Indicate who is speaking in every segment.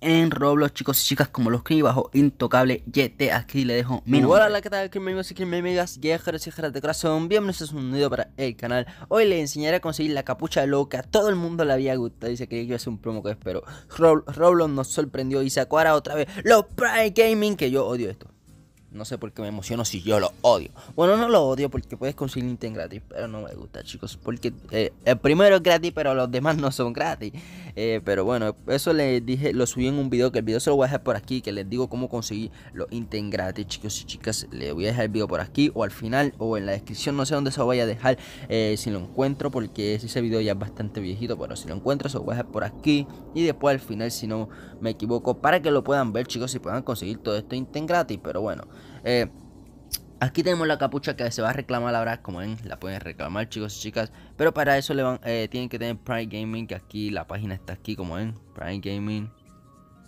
Speaker 1: en Roblox, chicos y chicas, como los que bajo Intocable YT. Aquí le dejo mi nombre. Hola, ¿qué tal? Bienvenidos y amigas, viajeros y de corazón. Bienvenidos a un video para el canal. Hoy le enseñaré a conseguir la capucha loca. Todo el mundo le había gustado dice que iba a un promo que espero. Roblox nos sorprendió y sacó ahora otra vez los Prime Gaming, que yo odio esto. No sé por qué me emociono si yo lo odio. Bueno, no lo odio porque puedes conseguir Nintendo gratis, pero no me gusta, chicos. Porque el eh, eh, primero es gratis, pero los demás no son gratis. Eh, pero bueno, eso les dije, lo subí en un video, que el video se lo voy a dejar por aquí, que les digo cómo conseguir los intent gratis, chicos y chicas. Le voy a dejar el video por aquí o al final o en la descripción, no sé dónde se lo voy a dejar eh, si lo encuentro, porque ese video ya es bastante viejito, pero si lo encuentro se lo voy a dejar por aquí y después al final, si no me equivoco, para que lo puedan ver, chicos, y puedan conseguir todo esto ítem gratis. Pero bueno, eh, Aquí tenemos la capucha que se va a reclamar la verdad, como ven, la pueden reclamar chicos y chicas. Pero para eso le van, eh, tienen que tener Prime Gaming, que aquí la página está aquí, como ven, Prime Gaming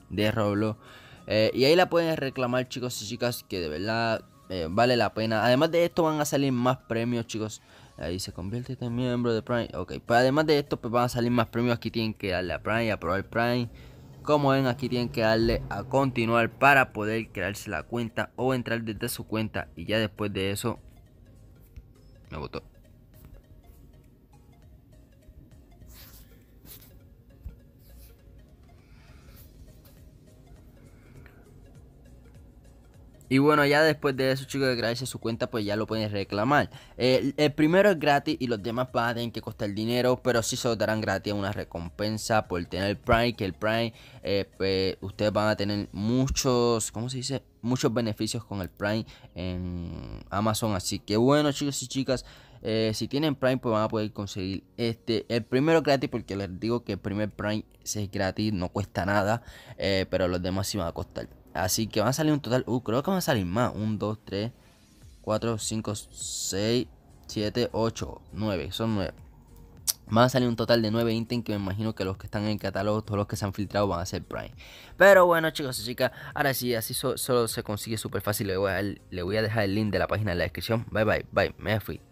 Speaker 1: de Roblox. Eh, y ahí la pueden reclamar chicos y chicas, que de verdad eh, vale la pena. Además de esto van a salir más premios chicos. Ahí se convierte en este miembro de Prime. Ok, pero además de esto pues van a salir más premios. Aquí tienen que darle a Prime, aprobar Prime. Como ven aquí tienen que darle a continuar para poder crearse la cuenta o entrar desde su cuenta y ya después de eso me botó. Y bueno, ya después de eso, chicos, de grabarse su cuenta, pues ya lo pueden reclamar. el primero es gratis y los demás van a tener que costar dinero, pero sí se los darán gratis una recompensa por tener el Prime, que el Prime, eh, pues, ustedes van a tener muchos, ¿cómo se dice? Muchos beneficios con el Prime en Amazon. Así que bueno, chicos y chicas. Eh, si tienen Prime, pues van a poder conseguir este. El primero gratis, porque les digo que el primer Prime es gratis, no cuesta nada. Eh, pero los demás sí van a costar. Así que van a salir un total. Uh, creo que van a salir más. 1, 2, 3, 4, 5, 6, 7, 8, 9. Son 9. Van a salir un total de 9 ítems que me imagino que los que están en el catálogo, todos los que se han filtrado van a ser Prime. Pero bueno chicos y chicas, ahora sí, así solo se consigue súper fácil. Le voy, a, le voy a dejar el link de la página en la descripción. Bye bye, bye, me fui.